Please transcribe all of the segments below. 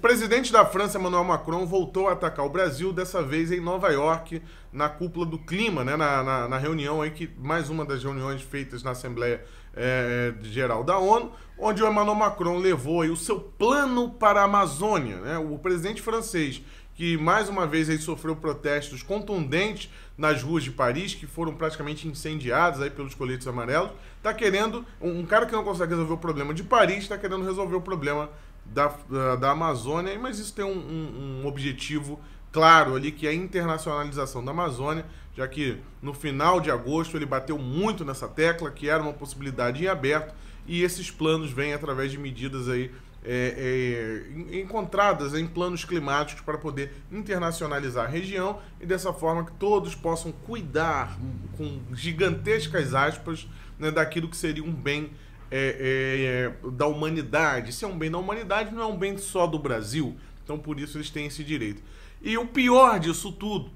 presidente da França, Emmanuel Macron, voltou a atacar o Brasil, dessa vez em Nova York, na cúpula do clima, né? na, na, na reunião aí, que mais uma das reuniões feitas na Assembleia é, Geral da ONU, onde o Emmanuel Macron levou aí o seu plano para a Amazônia. Né? O presidente francês, que mais uma vez aí sofreu protestos contundentes nas ruas de Paris, que foram praticamente incendiadas aí pelos coletes amarelos, está querendo, um, um cara que não consegue resolver o problema de Paris, está querendo resolver o problema da, da Amazônia, mas isso tem um, um, um objetivo claro ali, que é a internacionalização da Amazônia, já que no final de agosto ele bateu muito nessa tecla, que era uma possibilidade em aberto, e esses planos vêm através de medidas aí é, é, encontradas em planos climáticos para poder internacionalizar a região e dessa forma que todos possam cuidar com gigantescas aspas né, daquilo que seria um bem é, é, é, da humanidade. Se é um bem da humanidade, não é um bem só do Brasil. Então, por isso, eles têm esse direito. E o pior disso tudo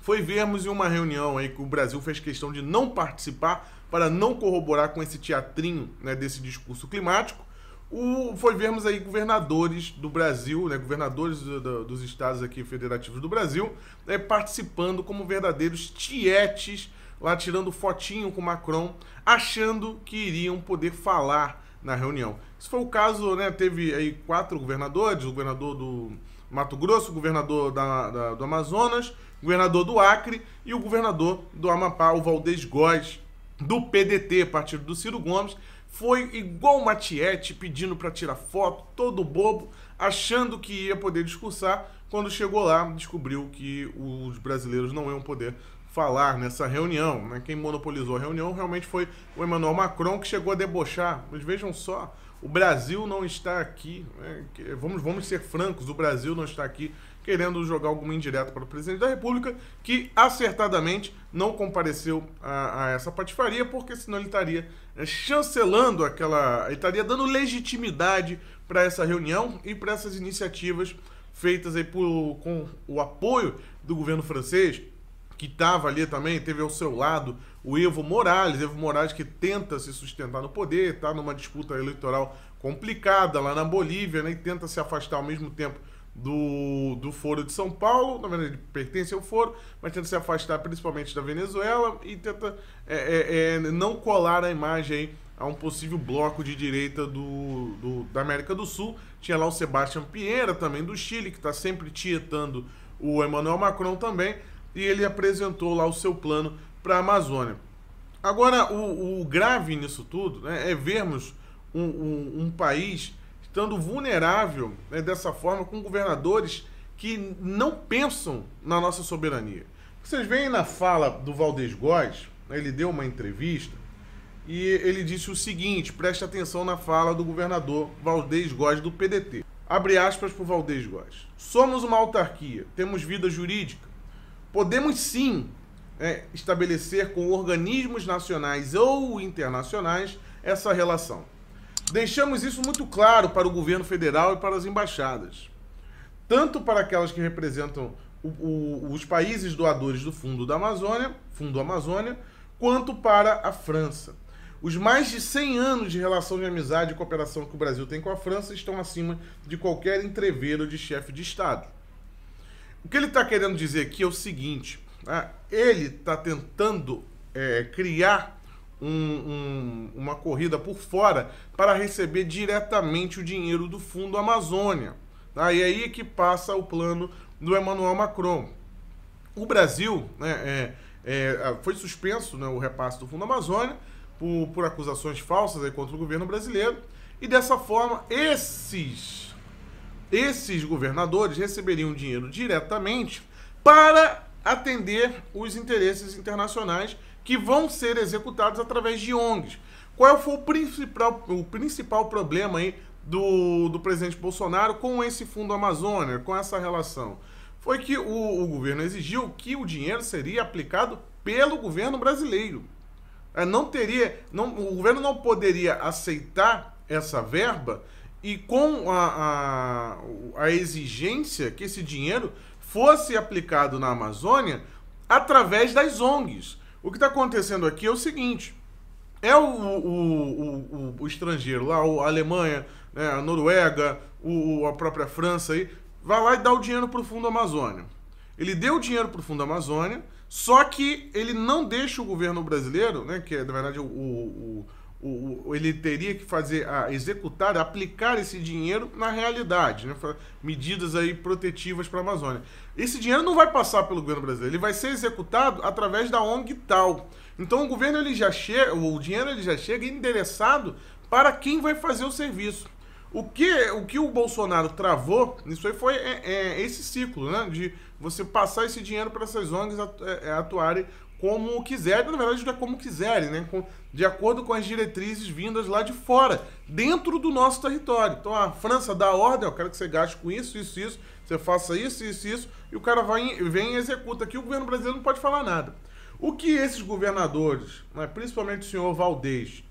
foi vermos em uma reunião aí que o Brasil fez questão de não participar para não corroborar com esse teatrinho né, desse discurso climático. O, foi vermos aí governadores do Brasil, né, governadores do, do, dos estados aqui federativos do Brasil, né, participando como verdadeiros tietes lá tirando fotinho com Macron, achando que iriam poder falar na reunião. Isso foi o caso, né? Teve aí quatro governadores, o governador do Mato Grosso, o governador da, da, do Amazonas, o governador do Acre e o governador do Amapá, o Valdez Góes, do PDT, partido do Ciro Gomes, foi igual o Matiete pedindo para tirar foto, todo bobo, achando que ia poder discursar. Quando chegou lá, descobriu que os brasileiros não iam poder falar nessa reunião. Né? Quem monopolizou a reunião realmente foi o Emmanuel Macron, que chegou a debochar. Mas vejam só, o Brasil não está aqui, né? vamos, vamos ser francos, o Brasil não está aqui querendo jogar alguma indireta para o presidente da República, que acertadamente não compareceu a, a essa patifaria, porque senão ele estaria né, chancelando aquela. Ele estaria dando legitimidade para essa reunião e para essas iniciativas feitas aí por, com o apoio do governo francês que estava ali também, teve ao seu lado o Evo Morales, Evo Morales que tenta se sustentar no poder, está numa disputa eleitoral complicada lá na Bolívia, né, e tenta se afastar ao mesmo tempo do, do Foro de São Paulo, na verdade pertence ao Foro, mas tenta se afastar principalmente da Venezuela e tenta é, é, é, não colar a imagem aí a um possível bloco de direita do, do, da América do Sul. Tinha lá o Sebastião Pinheira também do Chile, que está sempre tietando o Emmanuel Macron também e ele apresentou lá o seu plano para a Amazônia. Agora, o, o, grave nisso tudo né, é vermos um, um, um país estando vulnerável né, dessa forma com governadores que não pensam na nossa soberania. Vocês veem na fala do Valdez Góes, né, ele deu uma entrevista e ele disse o seguinte: preste atenção na fala do governador Valdez Góes do PDT. Abre aspas para o Valdez Góes. Somos uma autarquia, temos vida jurídica, Podemos sim é, estabelecer com organismos nacionais ou internacionais essa relação. Deixamos isso muito claro para o governo federal e para as embaixadas, tanto para aquelas que representam o, o, os países doadores do Fundo da Amazônia, Fundo Amazônia, quanto para a França. Os mais de 100 anos de relação de amizade e cooperação que o Brasil tem com a França estão acima de qualquer entreveiro de chefe de Estado. O que ele está querendo dizer aqui é o seguinte: né? ele está tentando é, criar um, um, uma corrida por fora para receber diretamente o dinheiro do Fundo Amazônia. Tá? E aí é que passa o plano do Emmanuel Macron. O Brasil né, é, é, foi suspenso né, o repasse do Fundo Amazônia por, por acusações falsas aí, contra o governo brasileiro. E dessa forma, esses esses governadores receberiam dinheiro diretamente para atender os interesses internacionais que vão ser executados através de ONGs. Qual foi o principal, o principal problema aí do, do presidente Bolsonaro com esse fundo Amazônia, com essa relação? Foi que o, o governo exigiu que o dinheiro seria aplicado pelo governo brasileiro. É, não teria, não, o governo não poderia aceitar essa verba e com a, a, a exigência que esse dinheiro fosse aplicado na Amazônia através das ONGs. O que está acontecendo aqui é o seguinte: é o, o, o, o estrangeiro lá, a Alemanha, né, a Noruega, a própria França aí, vai lá e dá o dinheiro para o Fundo Amazônia. Ele deu o dinheiro para o Fundo Amazônia, só que ele não deixa o governo brasileiro, né, que é na verdade o, o, o, ele teria que fazer, a, executar, aplicar esse dinheiro na realidade, né? medidas aí protetivas para a Amazônia. Esse dinheiro não vai passar pelo governo brasileiro, ele vai ser executado através da ONG tal. Então o governo ele já chega, o dinheiro ele já chega endereçado para quem vai fazer o serviço. O que o, que o Bolsonaro travou, isso aí foi é, é, esse ciclo, né? De você passar esse dinheiro para essas ONGs é, é, atuarem como quiserem, na verdade é como quiserem, né? de acordo com as diretrizes vindas lá de fora, dentro do nosso território. Então a França dá ordem, eu quero que você gaste com isso, isso, isso, você faça isso, isso, isso, e o cara vai, vem e executa aqui, o governo brasileiro não pode falar nada. O que esses governadores, né, principalmente o senhor Valdez,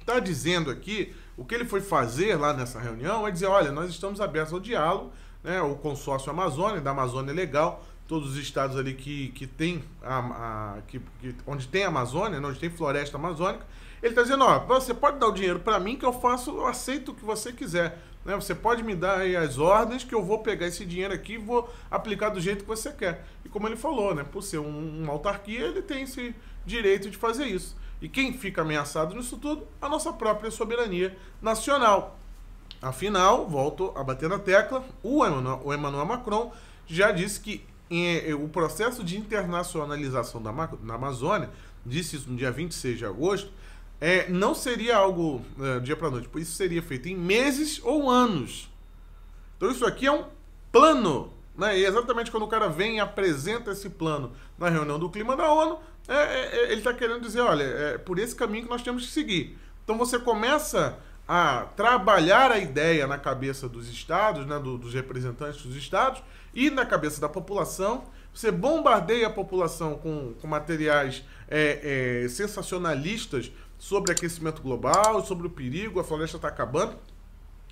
está dizendo aqui, o que ele foi fazer lá nessa reunião é dizer, olha, nós estamos abertos ao diálogo, né? o consórcio Amazônia, da Amazônia Legal, todos os estados ali que, que tem a, a que, que, onde tem Amazônia, né, onde tem floresta amazônica, ele está dizendo, ó, você pode dar o dinheiro para mim que eu faço, eu aceito o que você quiser. Né? Você pode me dar aí as ordens que eu vou pegar esse dinheiro aqui e vou aplicar do jeito que você quer. E como ele falou, né, por ser um, uma autarquia, ele tem esse direito de fazer isso. E quem fica ameaçado nisso tudo? A nossa própria soberania nacional. Afinal, volto a bater na tecla, o Emmanuel, o Emmanuel Macron já disse que eh, o processo de internacionalização da na Amazônia, disse isso no dia 26 de agosto, é, não seria algo é, dia para noite, isso seria feito em meses ou anos. Então isso aqui é um plano. Né? E é exatamente quando o cara vem e apresenta esse plano na reunião do clima da ONU, é, é, é ele está querendo dizer, olha, é por esse caminho que nós temos que seguir. Então você começa a trabalhar a ideia na cabeça dos estados, né, do, dos representantes dos estados, e na cabeça da população, você bombardeia a população com, com materiais é, é, sensacionalistas sobre aquecimento global, sobre o perigo, a floresta está acabando.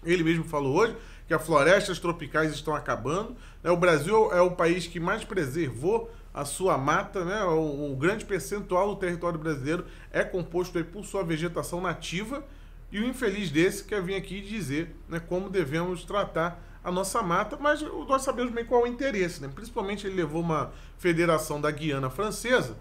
Ele mesmo falou hoje que as florestas tropicais estão acabando. Né? O Brasil é o país que mais preservou a sua mata, né? Um, grande percentual do território brasileiro é composto aí por sua vegetação nativa. E o infeliz desse quer vir aqui dizer né, como devemos tratar a nossa mata, mas nós sabemos bem qual é o interesse, né? Principalmente ele levou uma federação da Guiana Francesa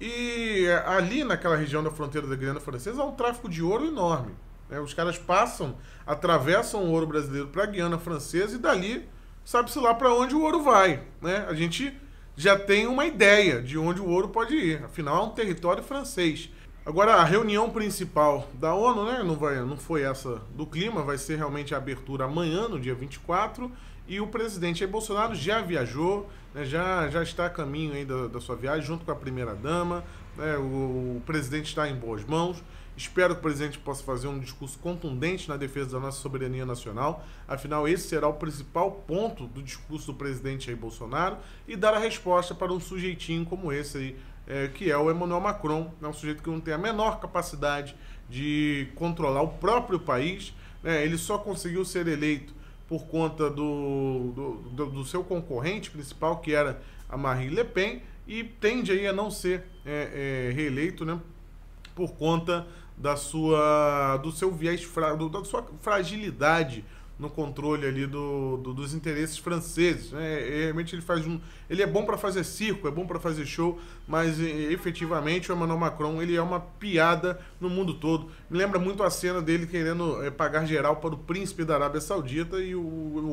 e é, ali naquela região da fronteira da Guiana Francesa há um tráfico de ouro enorme. Né? Os caras passam, atravessam o ouro brasileiro para a Guiana Francesa e dali sabe-se lá para onde o ouro vai, né? A gente já tem uma ideia de onde o ouro pode ir, afinal é um território francês. Agora, a reunião principal da ONU, né, não, vai, não foi essa do clima, vai ser realmente a abertura amanhã, no dia 24, e o presidente Jair Bolsonaro já viajou, né, já, já está a caminho aí da, da sua viagem, junto com a primeira-dama, né, o, o presidente está em boas mãos, Espero que o presidente possa fazer um discurso contundente na defesa da nossa soberania nacional. Afinal, esse será o principal ponto do discurso do presidente Jair Bolsonaro e dar a resposta para um sujeitinho como esse aí, é, que é o Emmanuel Macron, é um sujeito que não tem a menor capacidade de controlar o próprio país. Né? Ele só conseguiu ser eleito por conta do, do, do, do seu concorrente principal, que era a Marine Le Pen, e tende aí a não ser é, é, reeleito, né? Por conta da sua, do seu viés, fra, da sua fragilidade no controle ali do, do, dos interesses franceses. Né? E, realmente ele faz um, ele é bom para fazer circo, é bom para fazer show, mas e, efetivamente o Emmanuel Macron ele é uma piada no mundo todo. Me lembra muito a cena dele querendo é, pagar geral para o príncipe da Arábia Saudita e o,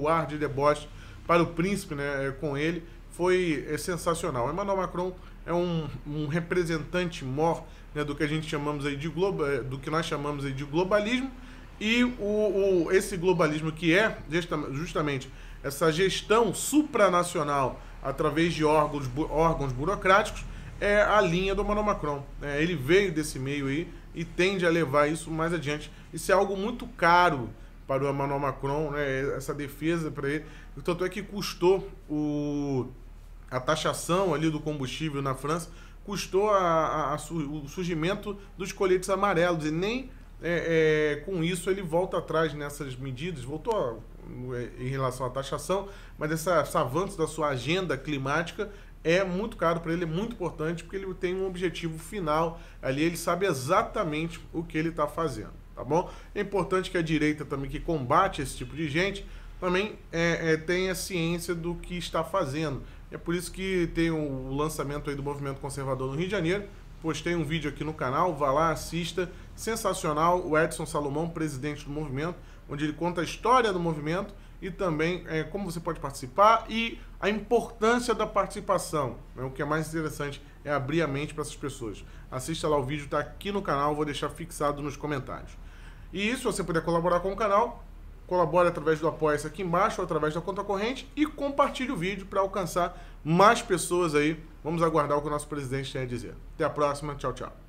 o ar de deboche para o príncipe, né, eh, com ele foi é, sensacional. Emmanuel Macron é um, um representante mor né, do que a gente chamamos aí de globo, do que nós chamamos aí de globalismo e o, o, esse globalismo que é justamente essa gestão supranacional através de órgãos, órgãos burocráticos é a linha do Mano Macron. É, ele veio desse meio aí e tende a levar isso mais adiante. Isso é algo muito caro para o Emmanuel Macron, né? essa defesa para ele. Tanto é que custou o, a taxação ali do combustível na França, custou a, a, a, o surgimento dos coletes amarelos e nem é, é, com isso ele volta atrás nessas medidas, voltou a, é, em relação à taxação, mas essa, esse avanço da sua agenda climática é muito caro para ele, é muito importante, porque ele tem um objetivo final ali, ele sabe exatamente o que ele está fazendo, tá bom? É importante que a direita também, que combate esse tipo de gente, também é, é, tenha ciência do que está fazendo. É por isso que tem o lançamento aí do Movimento Conservador no Rio de Janeiro, Postei um vídeo aqui no canal, vá lá, assista. Sensacional, o Edson Salomão, presidente do movimento, onde ele conta a história do movimento e também é, como você pode participar e a importância da participação. Né? O que é mais interessante é abrir a mente para essas pessoas. Assista lá o vídeo, está aqui no canal, vou deixar fixado nos comentários. E se você puder colaborar com o canal, colabore através do Apoia-se aqui embaixo ou através da conta corrente e compartilhe o vídeo para alcançar mais pessoas aí. Vamos aguardar o que o nosso presidente tem a dizer. Até a próxima. Tchau, tchau.